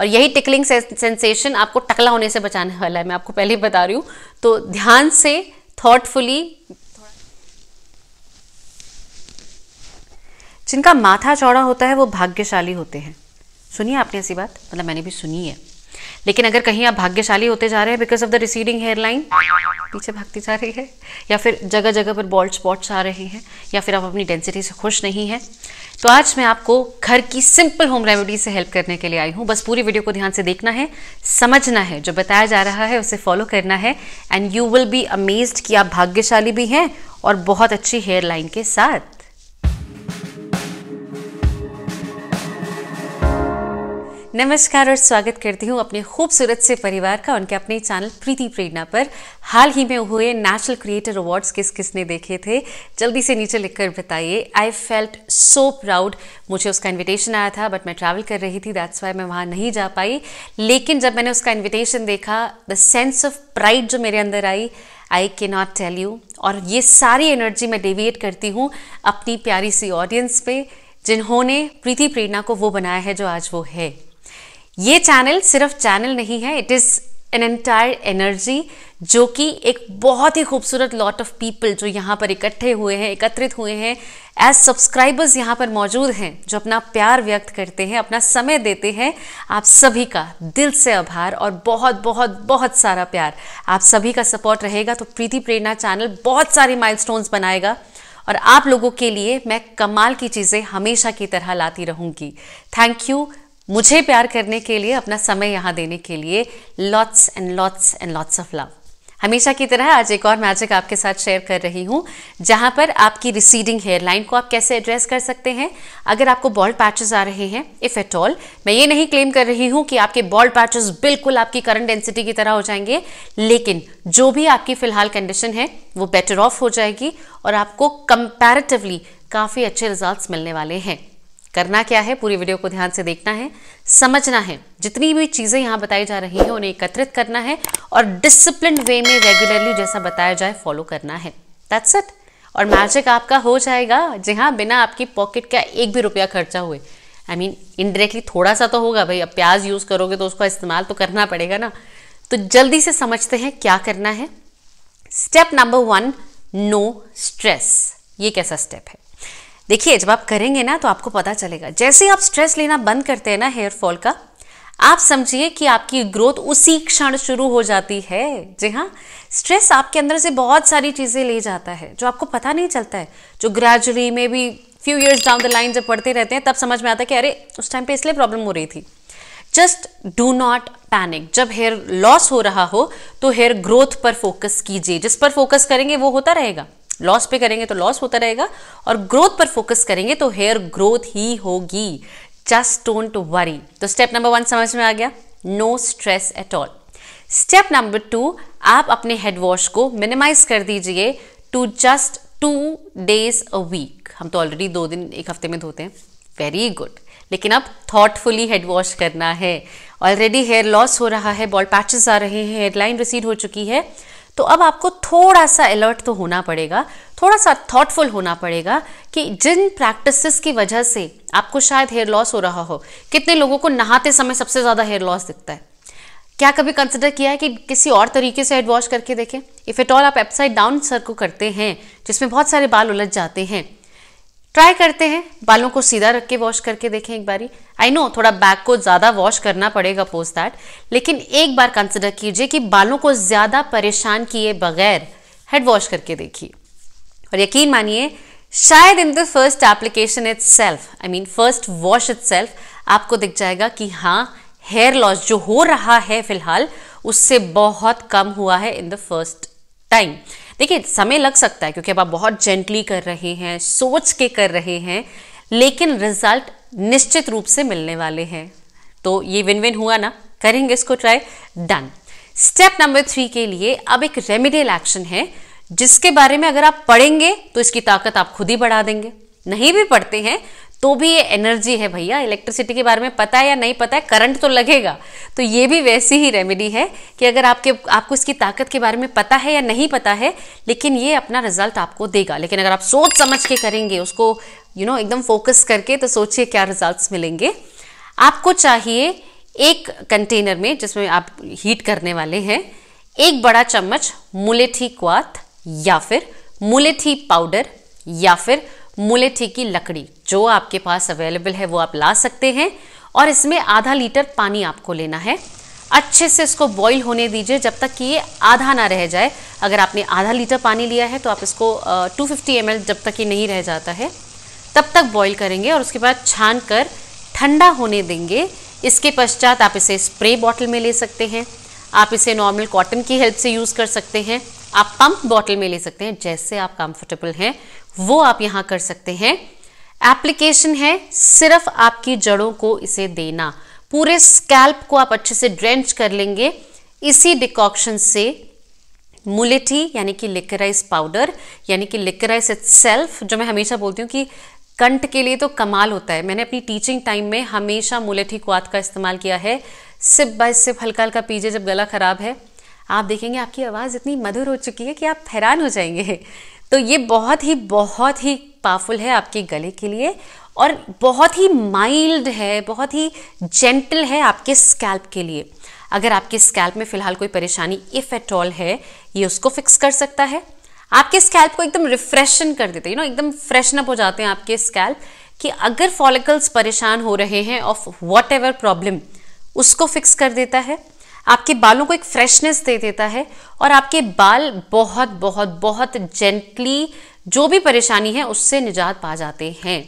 और यही tickling sensation आपको टकला होने से बचाने वाला है मैं आपको पहले ही बता रही हूँ तो ध्यान से थॉटफुली जिनका माथा चौड़ा होता है वो भाग्यशाली होते हैं सुनिए आपने ऐसी बात मतलब मैंने भी सुनी है लेकिन अगर कहीं आप भाग्यशाली होते जा रहे हैं because of the receding hair line पीछे भागती जा रही है या फिर जगह जगह पर बॉल्ड स्पॉट्स आ रहे हैं या फिर आप अपनी डेंसिटी से खुश नहीं हैं तो आज मैं आपको घर की सिंपल होम रेमेडी से हेल्प करने के लिए आई हूँ बस पूरी वीडियो को ध्यान से देखना है समझना है जो बताया जा रहा है उसे फॉलो करना है and you will be amazed कि आप भाग्यशाली भी हैं और बहुत अच्छी हेयर लाइन के साथ नमस्कार और स्वागत करती हूँ अपने खूबसूरत से परिवार का उनके अपने चैनल प्रीति प्रेरणा पर हाल ही में हुए नेशनल क्रिएटर अवार्ड्स किस किस ने देखे थे जल्दी से नीचे लिखकर बताइए आई फेल्ट सो प्राउड मुझे उसका इन्विटेशन आया था बट मैं ट्रैवल कर रही थी दैट्स वाई मैं वहाँ नहीं जा पाई लेकिन जब मैंने उसका इन्विटेशन देखा द सेंस ऑफ प्राइड जो मेरे अंदर आई आई के नॉट टेल यू और ये सारी एनर्जी मैं डेविएट करती हूँ अपनी प्यारी सी ऑडियंस पे जिन्होंने प्रीति प्रेरणा को वो बनाया है जो आज वो है ये चैनल सिर्फ चैनल नहीं है it is an entire energy जो कि एक बहुत ही खूबसूरत लॉट ऑफ पीपल जो यहाँ पर इकट्ठे हुए हैं एकत्रित हुए हैं एज सब्सक्राइबर्स यहाँ पर मौजूद हैं जो अपना प्यार व्यक्त करते हैं अपना समय देते हैं आप सभी का दिल से आभार और बहुत बहुत बहुत सारा प्यार आप सभी का सपोर्ट रहेगा तो प्रीति प्रेरणा चैनल बहुत सारी माइलस्टोन्स बनाएगा और आप लोगों के लिए मैं कमाल की चीज़ें हमेशा की तरह लाती रहूँगी थैंक यू मुझे प्यार करने के लिए अपना समय यहाँ देने के लिए lots and lots and lots of love हमेशा की तरह आज एक और मैजिक आपके साथ शेयर कर रही हूँ जहाँ पर आपकी रिसीडिंग हेयरलाइन को आप कैसे एड्रेस कर सकते हैं अगर आपको बॉल पैचेस आ रहे हैं इफ़ एट ऑल मैं ये नहीं क्लेम कर रही हूँ कि आपके बॉल पैचेस बिल्कुल आपकी करंट डेंसिटी की तरह हो जाएंगे लेकिन जो भी आपकी फिलहाल कंडीशन है वो बेटर ऑफ हो जाएगी और आपको कंपैरेटिवली काफ़ी अच्छे रिजल्ट मिलने वाले हैं करना क्या है पूरी वीडियो को ध्यान से देखना है समझना है जितनी भी चीज़ें यहाँ बताई जा रही हैं उन्हें एकत्रित करना है और डिसिप्लिन वे में रेगुलरली जैसा बताया जाए फॉलो करना है दैट्स इट और मैजिक आपका हो जाएगा जी हाँ बिना आपकी पॉकेट का एक भी रुपया खर्चा हुए आई मीन इनडायरेक्टली थोड़ा सा तो होगा भाई अब प्याज यूज़ करोगे तो उसका इस्तेमाल तो करना पड़ेगा ना तो जल्दी से समझते हैं क्या करना है step number one no stress ये कैसा स्टेप है देखिए जब आप करेंगे ना तो आपको पता चलेगा जैसे आप स्ट्रेस लेना बंद करते हैं ना हेयर फॉल का आप समझिए कि आपकी ग्रोथ उसी क्षण शुरू हो जाती है जी हाँ स्ट्रेस आपके अंदर से बहुत सारी चीज़ें ले जाता है जो आपको पता नहीं चलता है जो ग्रेजुअली में भी few years down the line जब पढ़ते रहते हैं तब समझ में आता है कि अरे उस टाइम पे इसलिए प्रॉब्लम हो रही थी जस्ट डू नॉट पैनिक जब हेयर लॉस हो रहा हो तो हेयर ग्रोथ पर फोकस कीजिए जिस पर फोकस करेंगे वो होता रहेगा लॉस पे करेंगे तो लॉस होता रहेगा और ग्रोथ पर फोकस करेंगे तो हेयर ग्रोथ ही होगी जस्ट डोंट वरी तो स्टेप नंबर वन समझ में आ गया no stress at all step number two आप अपने हेड वॉश को मिनिमाइज कर दीजिए two just two days a week हम तो ऑलरेडी दो दिन एक हफ्ते में धोते हैं वेरी गुड लेकिन अब थॉटफुली हेड वॉश करना है ऑलरेडी हेयर लॉस हो रहा है बॉल पैचेस आ रहे हैं हेयर लाइन रिसीड हो चुकी है तो अब आपको थोड़ा सा अलर्ट तो होना पड़ेगा थोड़ा सा थॉटफुल होना पड़ेगा कि जिन प्रैक्टिसेस की वजह से आपको शायद हेयर लॉस हो रहा हो कितने लोगों को नहाते समय सबसे ज़्यादा हेयर लॉस दिखता है क्या कभी कंसिडर किया है कि किसी और तरीके से हेड वॉश करके देखें इफ़ एट ऑल आप एपसाइड डाउन सर को करते हैं जिसमें बहुत सारे बाल उलझ जाते हैं ट्राई करते हैं बालों को सीधा रख के वॉश करके देखें एक बारी आई नो थोड़ा बैक को ज़्यादा वॉश करना पड़ेगा पोस्ट दैट लेकिन एक बार कंसिडर कीजिए कि बालों को ज़्यादा परेशान किए बगैर हेड वॉश करके देखिए और यकीन मानिए शायद in the first application itself I mean first wash itself आपको दिख जाएगा कि हाँ हेयर लॉस जो हो रहा है फिलहाल उससे बहुत कम हुआ है इन द फर्स्ट टाइम देखिए समय लग सकता है क्योंकि अब आप बहुत जेंटली कर रहे हैं सोच के कर रहे हैं लेकिन रिजल्ट निश्चित रूप से मिलने वाले हैं तो ये विन विन हुआ ना करेंगे इसको try done step number three के लिए अब एक रेमिडियल एक्शन है जिसके बारे में अगर आप पढ़ेंगे तो इसकी ताकत आप खुद ही बढ़ा देंगे नहीं भी पढ़ते हैं तो भी ये एनर्जी है भैया इलेक्ट्रिसिटी के बारे में पता है या नहीं पता है करंट तो लगेगा तो ये भी वैसी ही रेमेडी है कि अगर आपके आपको इसकी ताकत के बारे में पता है या नहीं पता है लेकिन ये अपना रिजल्ट आपको देगा लेकिन अगर आप सोच समझ के करेंगे उसको यू you नो know, एकदम फोकस करके तो सोचिए क्या रिजल्ट मिलेंगे आपको चाहिए एक कंटेनर में जिसमें आप हीट करने वाले हैं एक बड़ा चम्मच मुलेठी क्वाथ या फिर मुलेठी पाउडर या फिर मुलेठी की लकड़ी जो आपके पास अवेलेबल है वो आप ला सकते हैं और इसमें आधा लीटर पानी आपको लेना है अच्छे से इसको बॉईल होने दीजिए जब तक कि ये आधा ना रह जाए अगर आपने आधा लीटर पानी लिया है तो आप इसको टू फिफ्टी जब तक ये नहीं रह जाता है तब तक बॉईल करेंगे और उसके बाद छान कर ठंडा होने देंगे इसके पश्चात आप इसे स्प्रे बॉटल में ले सकते हैं आप इसे नॉर्मल कॉटन की हेल्प से यूज़ कर सकते हैं आप पंप बॉटल में ले सकते हैं जैसे आप कंफर्टेबल हैं वो आप यहाँ कर सकते हैं एप्लीकेशन है सिर्फ आपकी जड़ों को इसे देना पूरे स्कैल्प को आप अच्छे से ड्रेंच कर लेंगे इसी डिकॉक्शन से मुलेठी यानी कि लिकराइज पाउडर यानी कि लिकराइज इट्सेल्फ जो मैं हमेशा बोलती हूँ कि कंट के लिए तो कमाल होता है मैंने अपनी टीचिंग टाइम में हमेशा मुलेठी क्वात का इस्तेमाल किया है सिप बाय सिप हल्का हल्का पीजिए जब गला ख़राब है आप देखेंगे आपकी आवाज़ इतनी मधुर हो चुकी है कि आप हैरान हो जाएंगे तो ये बहुत ही बहुत ही पावरफुल है आपके गले के लिए और बहुत ही माइल्ड है बहुत ही जेंटल है आपके स्कैल्प के लिए अगर आपके स्कैल्प में फ़िलहाल कोई परेशानी इफ़ एट ऑल है ये उसको फिक्स कर सकता है आपके स्कैल्प को एकदम रिफ्रेशन कर देते हैं यू नो एकदम फ्रेशन अप हो जाते हैं आपके स्कैल्प कि अगर फॉलिकल्स परेशान हो रहे हैं ऑफ वॉट एवर प्रॉब्लम उसको फिक्स कर देता है आपके बालों को एक फ्रेशनेस दे देता है और आपके बाल बहुत बहुत बहुत जेंटली जो भी परेशानी है उससे निजात पा जाते हैं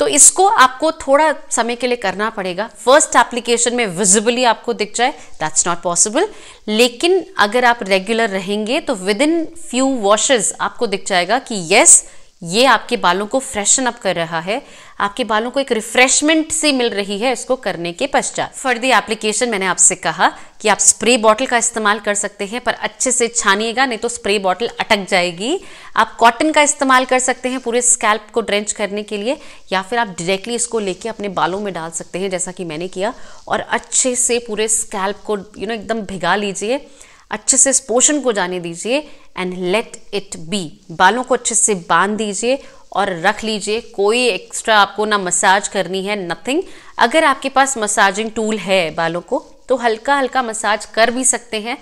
तो इसको आपको थोड़ा समय के लिए करना पड़ेगा फर्स्ट एप्लीकेशन में विजिबली आपको दिख जाए दैट्स नॉट पॉसिबल लेकिन अगर आप रेगुलर रहेंगे तो विद इन फ्यू वॉशेज आपको दिख जाएगा कि येस yes, ये आपके बालों को फ्रेशन अप कर रहा है आपके बालों को एक रिफ्रेशमेंट सी मिल रही है इसको करने के पश्चात फॉर दी एप्लीकेशन मैंने आपसे कहा कि आप स्प्रे बॉटल का इस्तेमाल कर सकते हैं पर अच्छे से छानिएगा नहीं तो स्प्रे बॉटल अटक जाएगी आप कॉटन का इस्तेमाल कर सकते हैं पूरे स्कैल्प को ड्रेंच करने के लिए या फिर आप डायरेक्टली इसको लेके अपने बालों में डाल सकते हैं जैसा कि मैंने किया और अच्छे से पूरे स्कैल्प को यू you नो know, एकदम भिगा लीजिए अच्छे से इस पोषण को जाने दीजिए एंड लेट इट बी बालों को अच्छे से बांध दीजिए और रख लीजिए कोई एक्स्ट्रा आपको ना मसाज करनी है नथिंग अगर आपके पास मसाजिंग टूल है बालों को तो हल्का हल्का मसाज कर भी सकते हैं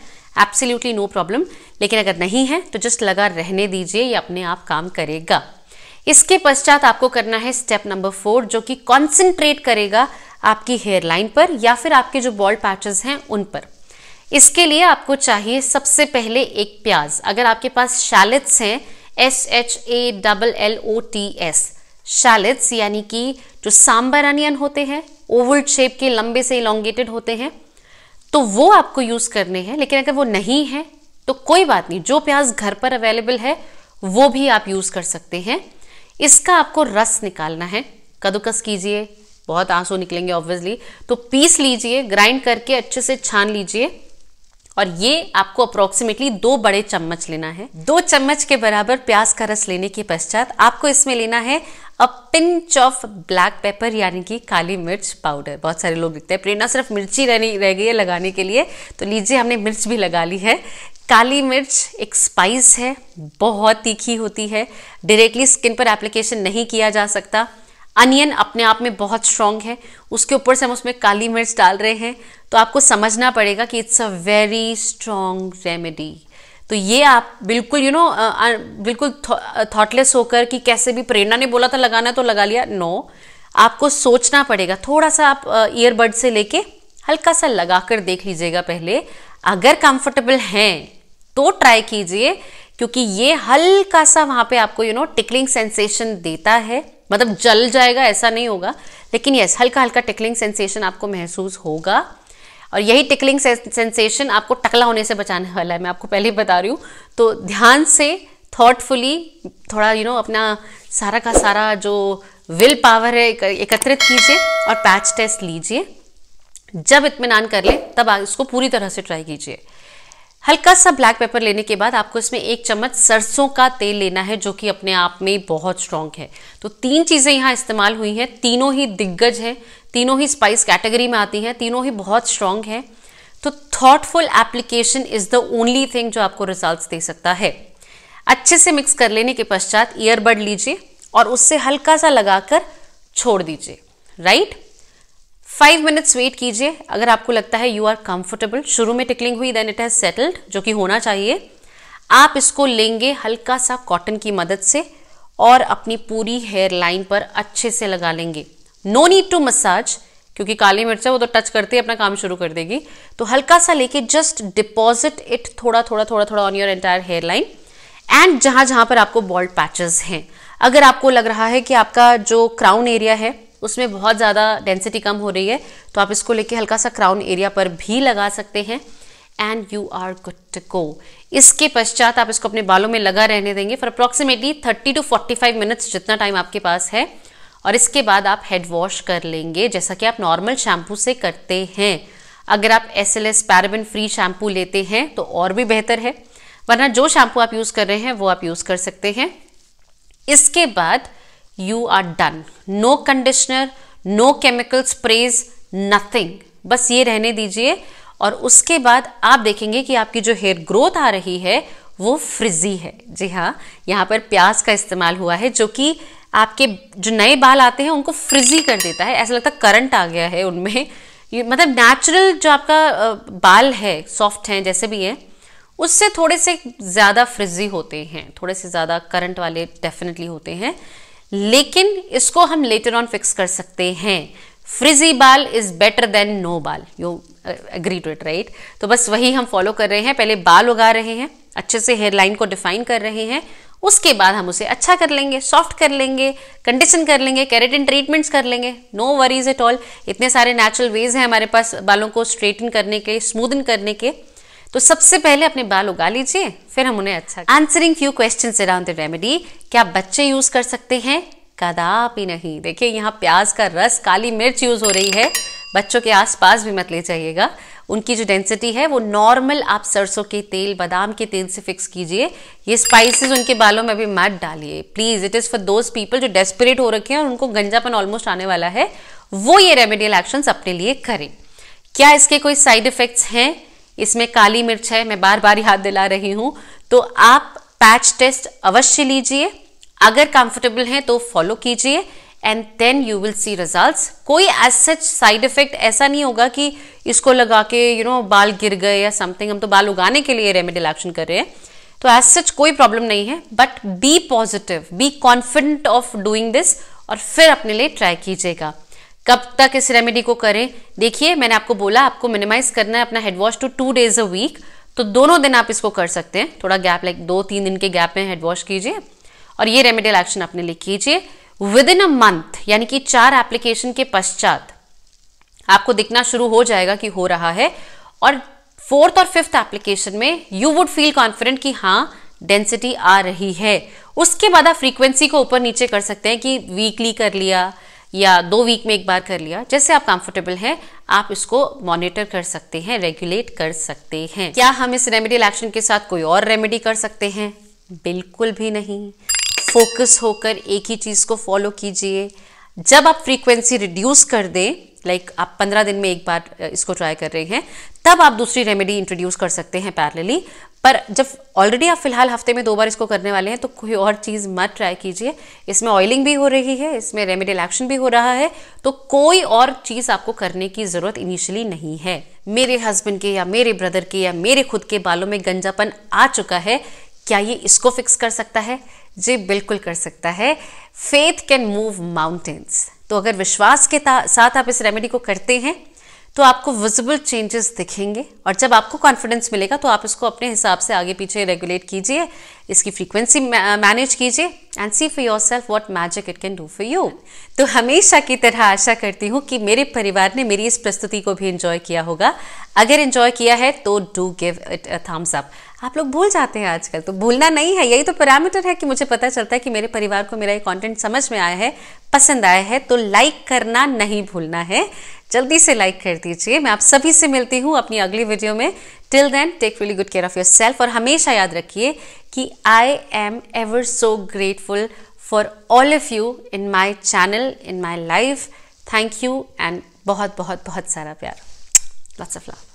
एब्सोल्युटली नो प्रॉब्लम लेकिन अगर नहीं है तो जस्ट लगा रहने दीजिए ये अपने आप काम करेगा इसके पश्चात आपको करना है स्टेप नंबर फोर जो कि कॉन्सेंट्रेट करेगा आपकी हेयर लाइन पर या फिर आपके जो बॉल पैचेस हैं उन पर इसके लिए आपको चाहिए सबसे पहले एक प्याज अगर आपके पास शैलेट्स हैं S H A double L O T S shallots यानी कि जो सांबर अनियन होते हैं ओवल शेप के लंबे से इलांगेटेड होते हैं तो वो आपको यूज़ करने हैं लेकिन अगर वो नहीं है तो कोई बात नहीं जो प्याज घर पर अवेलेबल है वो भी आप यूज़ कर सकते हैं इसका आपको रस निकालना है कदूकस कीजिए बहुत आंसू निकलेंगे ऑब्वियसली तो पीस लीजिए ग्राइंड करके अच्छे से छान लीजिए और ये आपको अप्रोक्सीमेटली दो बड़े चम्मच लेना है दो चम्मच के बराबर प्याज का रस लेने के पश्चात आपको इसमें लेना है a pinch of black pepper यानी कि काली मिर्च पाउडर बहुत सारे लोग लिखते हैं प्रेरणा सिर्फ मिर्ची रहनी रह गई है लगाने के लिए तो लीजिए हमने मिर्च भी लगा ली है काली मिर्च एक स्पाइस है बहुत तीखी होती है डायरेक्टली स्किन पर एप्लीकेशन नहीं किया जा सकता अनियन अपने आप में बहुत स्ट्रांग है उसके ऊपर से हम उसमें काली मिर्च डाल रहे हैं तो आपको समझना पड़ेगा कि it's a very strong remedy तो ये आप बिल्कुल यू you नो know, बिल्कुल थॉटलेस होकर कि कैसे भी प्रेरणा ने बोला था लगाना तो लगा लिया नो आपको सोचना पड़ेगा थोड़ा सा आप ईयरबड से लेके हल्का सा लगा कर देख लीजिएगा पहले अगर कंफर्टेबल हैं तो ट्राई कीजिए क्योंकि ये हल्का सा वहाँ पे आपको यू नो टिकलिंग सेंसेशन देता है मतलब जल जाएगा ऐसा नहीं होगा लेकिन यस हल्का हल्का टिकलिंग सेंसेशन आपको महसूस होगा और यही टिकलिंग सेंसेशन आपको टकला होने से बचाने वाला है मैं आपको पहले ही बता रही हूँ तो ध्यान से थॉटफुली थोड़ा यू you नो know, अपना सारा का सारा जो विल पावर है एकत्रित कीजिए और पैच टेस्ट लीजिए जब इतमान कर ले तब इसको पूरी तरह से ट्राई कीजिए हल्का सा ब्लैक पेपर लेने के बाद आपको इसमें एक चम्मच सरसों का तेल लेना है जो कि अपने आप में बहुत स्ट्रांग है तो तीन चीज़ें यहाँ इस्तेमाल हुई हैं तीनों ही दिग्गज हैं तीनों ही स्पाइस कैटेगरी में आती हैं तीनों ही बहुत स्ट्रांग हैं तो thoughtful application is the only thing जो आपको रिजल्ट दे सकता है अच्छे से मिक्स कर लेने के पश्चात ईयरबड लीजिए और उससे हल्का सा लगाकर छोड़ दीजिए राइट फाइव मिनट्स वेट कीजिए अगर आपको लगता है यू आर कंफर्टेबल शुरू में टिकलिंग हुई देन इट हैज सेटल्ड जो कि होना चाहिए आप इसको लेंगे हल्का सा कॉटन की मदद से और अपनी पूरी हेयर लाइन पर अच्छे से लगा लेंगे नो नीड टू मसाज क्योंकि काली मिर्च है वो तो टच करते ही अपना काम शुरू कर देगी तो हल्का सा लेके जस्ट डिपॉजिट इट थोड़ा थोड़ा थोड़ा थोड़ा on your entire hair line and जहाँ जहाँ पर आपको बॉल्ड पैचेस हैं अगर आपको लग रहा है कि आपका जो क्राउन एरिया है उसमें बहुत ज़्यादा डेंसिटी कम हो रही है तो आप इसको लेके हल्का सा क्राउन एरिया पर भी लगा सकते हैं and you are good to go इसके पश्चात आप इसको अपने बालों में लगा रहने देंगे for approximately thirty to forty five minutes जितना टाइम आपके पास है और इसके बाद आप हेड वॉश कर लेंगे जैसा कि आप नॉर्मल शैम्पू से करते हैं अगर आप S L S paraben free shampoo लेते हैं तो और भी बेहतर है वरना जो शैम्पू आप यूज़ कर रहे हैं वो आप यूज़ कर सकते हैं इसके बाद you are done no conditioner no chemical sprays nothing बस ये रहने दीजिए और उसके बाद आप देखेंगे कि आपकी जो हेयर ग्रोथ आ रही है वो फ्रिजी है जी हाँ यहाँ पर प्याज का इस्तेमाल हुआ है जो कि आपके जो नए बाल आते हैं उनको फ्रिजी कर देता है ऐसा लगता है करंट आ गया है उनमें ये मतलब नेचुरल जो आपका बाल है सॉफ्ट हैं जैसे भी हैं उससे थोड़े से ज़्यादा फ्रिजी होते हैं थोड़े से ज़्यादा करंट वाले डेफिनेटली होते हैं लेकिन इसको हम लेटर ऑन फिक्स कर सकते हैं फ्रिजी बाल इज बेटर देन नो बाल you agree to it right तो बस वही हम फॉलो कर रहे हैं पहले बाल उगा रहे हैं अच्छे से हेयर लाइन को डिफाइन कर रहे हैं उसके बाद हम उसे अच्छा कर लेंगे सॉफ्ट कर लेंगे कंडीशन कर लेंगे कैरेटिन ट्रीटमेंट्स कर लेंगे नो वरीज एट ऑल इतने सारे नेचुरल वेज हैं हमारे पास बालों को स्ट्रेटन करने के स्मूदन करने के तो सबसे पहले अपने बाल उगा लीजिए फिर हम उन्हें अच्छा answering few question around the remedy क्या बच्चे यूज कर सकते हैं कदापि नहीं देखिए यहाँ प्याज का रस काली मिर्च यूज हो रही है बच्चों के आसपास भी मत ले जाइएगा उनकी जो डेंसिटी है वो नॉर्मल आप सरसों के तेल बादाम के तेल से फिक्स कीजिए ये स्पाइसेस उनके बालों में भी मत डालिए please it is for those people जो डेस्परेट हो रखे हैं और उनको गंजापन ऑलमोस्ट आने वाला है वो ये रेमेडियल एक्शंस अपने लिए करें क्या इसके कोई साइड इफेक्ट्स हैं इसमें काली मिर्च है मैं बार बार याद दिला रही हूँ तो आप पैच टेस्ट अवश्य लीजिए अगर कंफर्टेबल हैं तो फॉलो कीजिए and then you will see results कोई एज सच साइड इफेक्ट ऐसा नहीं होगा कि इसको लगा के यू you नो know, बाल गिर गए या समथिंग हम तो बाल उगाने के लिए रेमेडियल एक्शन कर रहे हैं तो एज सच कोई प्रॉब्लम नहीं है but be positive be confident of doing this और फिर अपने लिए ट्राई कीजिएगा कब तक इस रेमेडी को करें देखिए मैंने आपको बोला आपको मिनिमाइज करना है अपना head wash to two days a week तो दोनों दिन आप इसको कर सकते हैं थोड़ा गैप लाइक दो तीन दिन के गैप में हेड वॉश कीजिए और ये रेमेडियल एक्शन आपने लिख कीजिए विद इन अ मंथ यानी कि चार एप्लीकेशन के पश्चात आपको दिखना शुरू हो जाएगा कि हो रहा है और फोर्थ और फिफ्थ एप्लीकेशन में यू वुड फील कॉन्फिडेंट कि हाँ डेंसिटी आ रही है उसके बाद आप फ्रीक्वेंसी को ऊपर नीचे कर सकते हैं कि वीकली कर लिया या दो वीक में एक बार कर लिया जैसे आप कंफर्टेबल हैं आप इसको मॉनिटर कर सकते हैं रेगुलेट कर सकते हैं क्या हम इस रेमेडियल एक्शन के साथ कोई और रेमेडी कर सकते हैं बिल्कुल भी नहीं फोकस होकर एक ही चीज़ को फॉलो कीजिए जब आप फ्रीक्वेंसी रिड्यूस कर दें लाइक like आप पंद्रह दिन में एक बार इसको ट्राई कर रहे हैं तब आप दूसरी रेमेडी इंट्रोड्यूस कर सकते हैं पैरेलली पर जब ऑलरेडी आप फिलहाल हफ्ते में दो बार इसको करने वाले हैं तो कोई और चीज़ मत ट्राई कीजिए इसमें ऑयलिंग भी हो रही है इसमें रेमेडियल एक्शन भी हो रहा है तो कोई और चीज़ आपको करने की ज़रूरत इनिशियली नहीं है मेरे हस्बैंड के या मेरे ब्रदर के या मेरे खुद के बालों में गंजापन आ चुका है क्या ये इसको फिक्स कर सकता है जी बिल्कुल कर सकता है फेथ कैन मूव माउंटेन्स तो अगर विश्वास के साथ आप इस रेमेडी को करते हैं तो आपको विजिबल चेंजेस दिखेंगे और जब आपको कॉन्फिडेंस मिलेगा तो आप इसको अपने हिसाब से आगे पीछे रेगुलेट कीजिए इसकी फ्रीक्वेंसी मैनेज कीजिए and see for yourself what magic it can do for you तो हमेशा की तरह आशा करती हूँ कि मेरे परिवार ने मेरी इस प्रस्तुति को भी इन्जॉय किया होगा अगर इन्जॉय किया है तो do give it a thumbs up आप लोग भूल जाते हैं आजकल तो भूलना नहीं है यही तो पैरामीटर है कि मुझे पता चलता है कि मेरे परिवार को मेरा ये कंटेंट समझ में आया है पसंद आया है तो लाइक करना नहीं भूलना है जल्दी से लाइक कर दीजिए मैं आप सभी से मिलती हूँ अपनी अगली वीडियो में till then take really good care of yourself और हमेशा याद रखिए कि I am ever so grateful for all of you in my channel in my life thank you and बहुत बहुत बहुत सारा प्यार लॉट्स ऑफ लव